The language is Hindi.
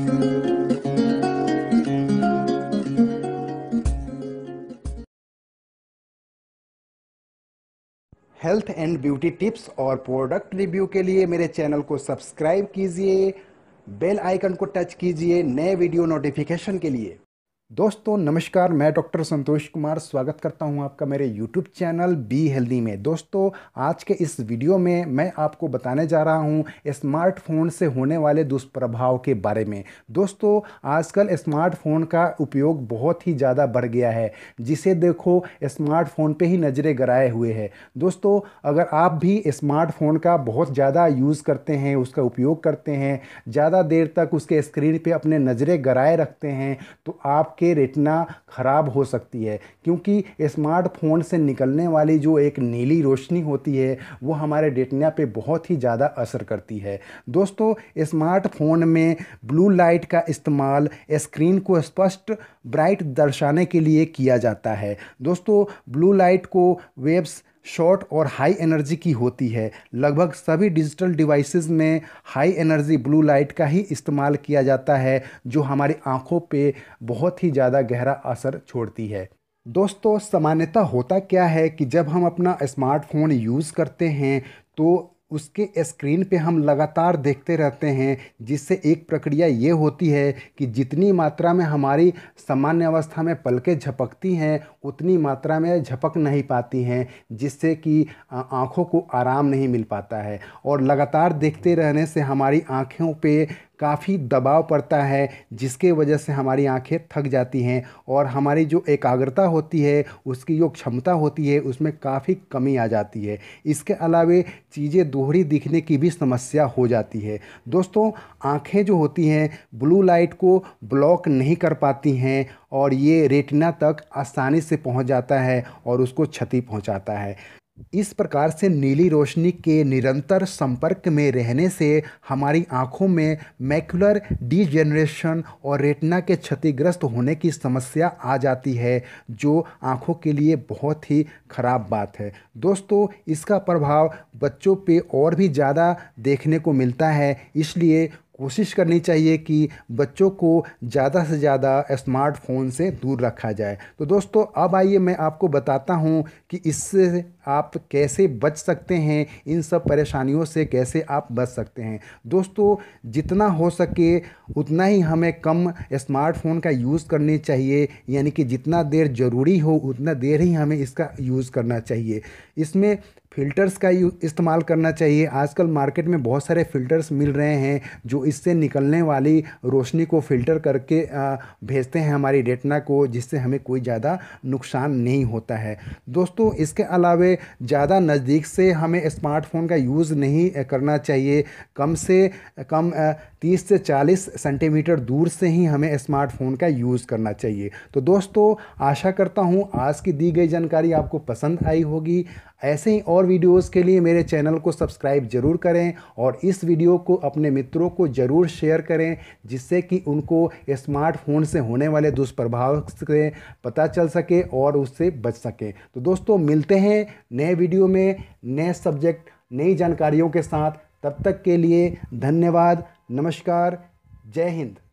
हेल्थ एंड ब्यूटी टिप्स और प्रोडक्ट रिव्यू के लिए मेरे चैनल को सब्सक्राइब कीजिए बेल आइकन को टच कीजिए नए वीडियो नोटिफिकेशन के लिए दोस्तों नमस्कार मैं डॉक्टर संतोष कुमार स्वागत करता हूं आपका मेरे यूट्यूब चैनल बी हेल्दी में दोस्तों आज के इस वीडियो में मैं आपको बताने जा रहा हूं स्मार्टफोन से होने वाले दुष्प्रभाव के बारे में दोस्तों आजकल स्मार्टफोन का उपयोग बहुत ही ज़्यादा बढ़ गया है जिसे देखो स्मार्टफोन पे ही नज़रें गराए हुए है दोस्तों अगर आप भी स्मार्टफोन का बहुत ज़्यादा यूज़ करते हैं उसका उपयोग करते हैं ज़्यादा देर तक उसके स्क्रीन पर अपने नज़रें गराए रखते हैं तो आप आपके रेटना ख़राब हो सकती है क्योंकि स्मार्टफोन से निकलने वाली जो एक नीली रोशनी होती है वो हमारे रेटना पे बहुत ही ज़्यादा असर करती है दोस्तों स्मार्टफोन में ब्लू लाइट का इस्तेमाल स्क्रीन को स्पष्ट ब्राइट दर्शाने के लिए किया जाता है दोस्तों ब्लू लाइट को वेब्स शॉर्ट और हाई एनर्जी की होती है लगभग सभी डिजिटल डिवाइसेस में हाई एनर्जी ब्लू लाइट का ही इस्तेमाल किया जाता है जो हमारी आँखों पे बहुत ही ज़्यादा गहरा असर छोड़ती है दोस्तों सामान्यतः होता क्या है कि जब हम अपना स्मार्टफोन यूज़ करते हैं तो उसके स्क्रीन पे हम लगातार देखते रहते हैं जिससे एक प्रक्रिया ये होती है कि जितनी मात्रा में हमारी सामान्य अवस्था में पलकें झपकती हैं उतनी मात्रा में झपक नहीं पाती हैं जिससे कि आँखों को आराम नहीं मिल पाता है और लगातार देखते रहने से हमारी आँखों पे काफ़ी दबाव पड़ता है जिसके वजह से हमारी आंखें थक जाती हैं और हमारी जो एकाग्रता होती है उसकी जो क्षमता होती है उसमें काफ़ी कमी आ जाती है इसके अलावे चीज़ें दोहरी दिखने की भी समस्या हो जाती है दोस्तों आंखें जो होती हैं ब्लू लाइट को ब्लॉक नहीं कर पाती हैं और ये रेटिना तक आसानी से पहुंच जाता है और उसको क्षति पहुंचाता है इस प्रकार से नीली रोशनी के निरंतर संपर्क में रहने से हमारी आँखों में मैकुलर डिजेनरेशन और रेटना के क्षतिग्रस्त होने की समस्या आ जाती है जो आँखों के लिए बहुत ही खराब बात है दोस्तों इसका प्रभाव बच्चों पे और भी ज़्यादा देखने को मिलता है इसलिए कोशिश करनी चाहिए कि बच्चों को ज़्यादा से ज़्यादा स्मार्टफोन से दूर रखा जाए तो दोस्तों अब आइए मैं आपको बताता हूँ कि इससे आप कैसे बच सकते हैं इन सब परेशानियों से कैसे आप बच सकते हैं दोस्तों जितना हो सके उतना ही हमें कम स्मार्टफोन का यूज़ करनी चाहिए यानी कि जितना देर ज़रूरी हो उतना देर ही हमें इसका यूज़ करना चाहिए इसमें फ़िल्टर्स का इस्तेमाल करना चाहिए आजकल मार्केट में बहुत सारे फ़िल्टर्स मिल रहे हैं जो इससे निकलने वाली रोशनी को फ़िल्टर करके भेजते हैं हमारी रेटना को जिससे हमें कोई ज़्यादा नुकसान नहीं होता है दोस्तों इसके अलावे ज़्यादा नज़दीक से हमें स्मार्टफोन का यूज़ नहीं करना चाहिए कम से कम तीस से चालीस सेंटीमीटर दूर से ही हमें स्मार्टफोन का यूज़ करना चाहिए तो दोस्तों आशा करता हूँ आज की दी गई जानकारी आपको पसंद आई होगी ऐसे ही और वीडियोस के लिए मेरे चैनल को सब्सक्राइब ज़रूर करें और इस वीडियो को अपने मित्रों को ज़रूर शेयर करें जिससे कि उनको स्मार्टफोन से होने वाले दुष्प्रभाव से पता चल सके और उससे बच सकें तो दोस्तों मिलते हैं नए वीडियो में नए सब्जेक्ट नई जानकारियों के साथ तब तक के लिए धन्यवाद नमस्कार जय हिंद